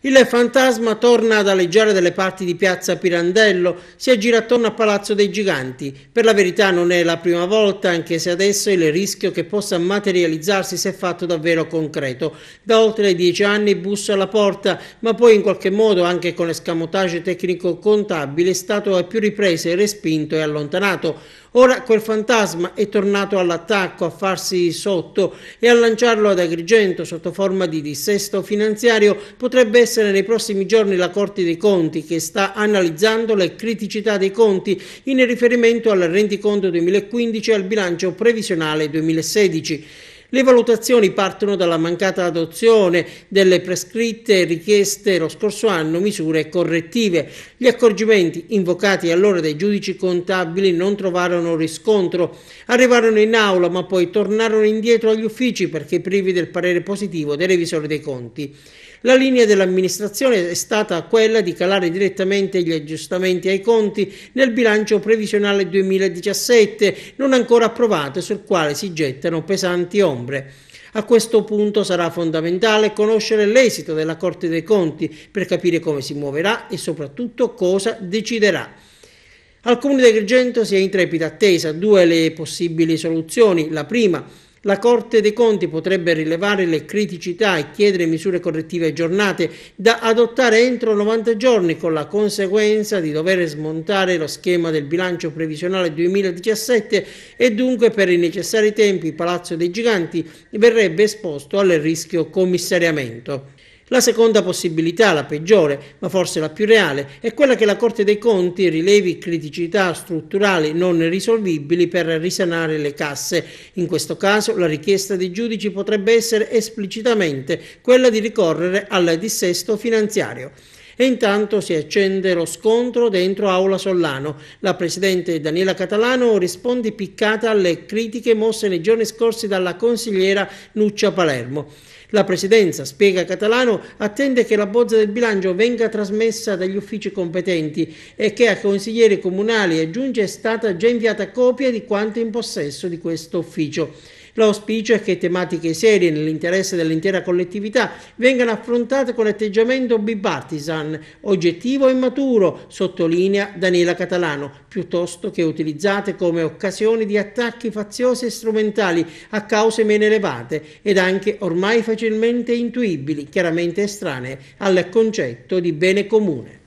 Il fantasma torna ad aleggiare dalle parti di piazza Pirandello, si aggira attorno a Palazzo dei Giganti. Per la verità non è la prima volta, anche se adesso il rischio che possa materializzarsi si è fatto davvero concreto. Da oltre dieci anni bussa alla porta, ma poi in qualche modo, anche con escamotage tecnico-contabile, è stato a più riprese respinto e allontanato. Ora quel fantasma è tornato all'attacco, a farsi sotto e a lanciarlo ad Agrigento sotto forma di dissesto finanziario potrebbe potrebbe essere nei prossimi giorni la Corte dei Conti che sta analizzando le criticità dei conti in riferimento al rendiconto 2015 e al bilancio previsionale 2016. Le valutazioni partono dalla mancata adozione delle prescritte richieste lo scorso anno misure correttive. Gli accorgimenti invocati allora dai giudici contabili non trovarono riscontro. Arrivarono in aula ma poi tornarono indietro agli uffici perché privi del parere positivo dei revisori dei conti. La linea dell'amministrazione è stata quella di calare direttamente gli aggiustamenti ai conti nel bilancio previsionale 2017, non ancora approvato e sul quale si gettano pesanti ombre. A questo punto sarà fondamentale conoscere l'esito della Corte dei Conti per capire come si muoverà e soprattutto cosa deciderà. Al Comune di Agrigento si è in trepida attesa due le possibili soluzioni. La prima, la Corte dei Conti potrebbe rilevare le criticità e chiedere misure correttive aggiornate da adottare entro 90 giorni con la conseguenza di dover smontare lo schema del bilancio previsionale 2017 e dunque per i necessari tempi Palazzo dei Giganti verrebbe esposto al rischio commissariamento. La seconda possibilità, la peggiore, ma forse la più reale, è quella che la Corte dei Conti rilevi criticità strutturali non risolvibili per risanare le casse. In questo caso la richiesta dei giudici potrebbe essere esplicitamente quella di ricorrere al dissesto finanziario. E intanto si accende lo scontro dentro Aula Sollano. La presidente Daniela Catalano risponde piccata alle critiche mosse nei giorni scorsi dalla consigliera Nuccia Palermo. La presidenza, spiega Catalano, attende che la bozza del bilancio venga trasmessa dagli uffici competenti e che a consiglieri comunali e giunge è stata già inviata copia di quanto in possesso di questo ufficio. L'auspicio è che tematiche serie nell'interesse dell'intera collettività vengano affrontate con atteggiamento bipartisan, oggettivo e maturo, sottolinea Daniela Catalano, piuttosto che utilizzate come occasioni di attacchi faziosi e strumentali a cause meno elevate ed anche ormai facilmente intuibili, chiaramente estranee al concetto di bene comune.